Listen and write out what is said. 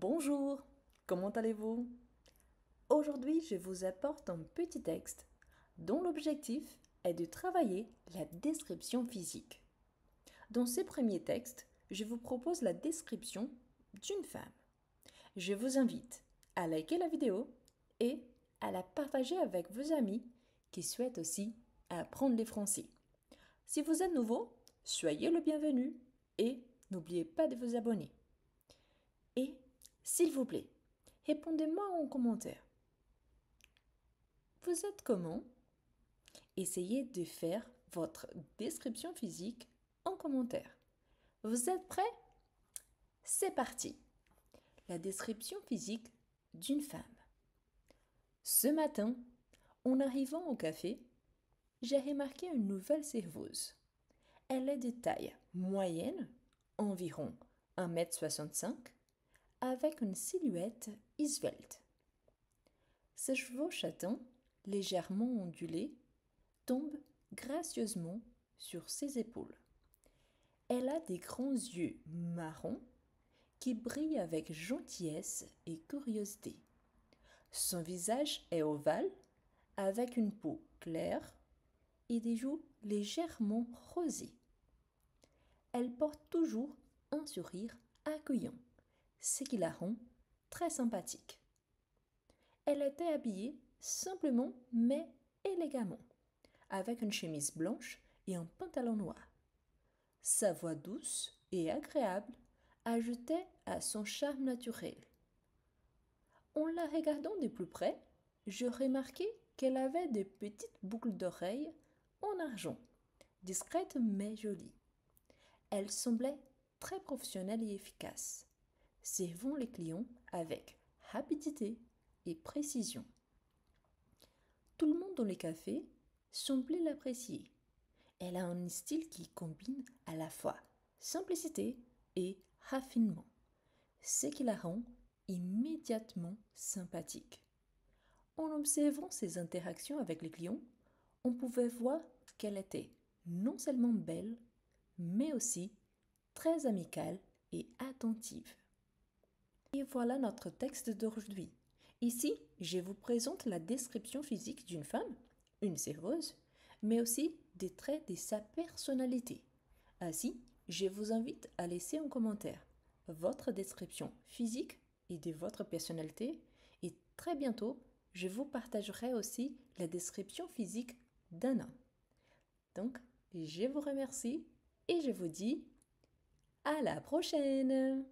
Bonjour, comment allez-vous Aujourd'hui, je vous apporte un petit texte dont l'objectif est de travailler la description physique. Dans ce premier texte, je vous propose la description d'une femme. Je vous invite à liker la vidéo et à la partager avec vos amis qui souhaitent aussi apprendre les français. Si vous êtes nouveau, soyez le bienvenu et n'oubliez pas de vous abonner. Et s'il vous plaît, répondez-moi en commentaire. Vous êtes comment Essayez de faire votre description physique en commentaire. Vous êtes prêt C'est parti La description physique d'une femme. Ce matin, en arrivant au café, j'ai remarqué une nouvelle serveuse. Elle est de taille moyenne, environ 1m65, avec une silhouette isvelte Ses chevaux châtains, légèrement ondulés, tombent gracieusement sur ses épaules. Elle a des grands yeux marrons qui brillent avec gentillesse et curiosité. Son visage est ovale, avec une peau claire et des joues légèrement rosées. Elle porte toujours un sourire accueillant la rend très sympathique. Elle était habillée simplement mais élégamment, avec une chemise blanche et un pantalon noir. Sa voix douce et agréable ajoutait à son charme naturel. En la regardant de plus près, je remarquai qu'elle avait de petites boucles d'oreilles en argent, discrètes mais jolies. Elle semblait très professionnelle et efficace servons les clients avec rapidité et précision. Tout le monde dans les cafés semblait l'apprécier. Elle a un style qui combine à la fois simplicité et raffinement, ce qui la rend immédiatement sympathique. En observant ses interactions avec les clients, on pouvait voir qu'elle était non seulement belle, mais aussi très amicale et attentive. Et voilà notre texte d'aujourd'hui. Ici, je vous présente la description physique d'une femme, une serveuse, mais aussi des traits de sa personnalité. Ainsi, je vous invite à laisser en commentaire votre description physique et de votre personnalité et très bientôt, je vous partagerai aussi la description physique d'un homme. Donc, je vous remercie et je vous dis à la prochaine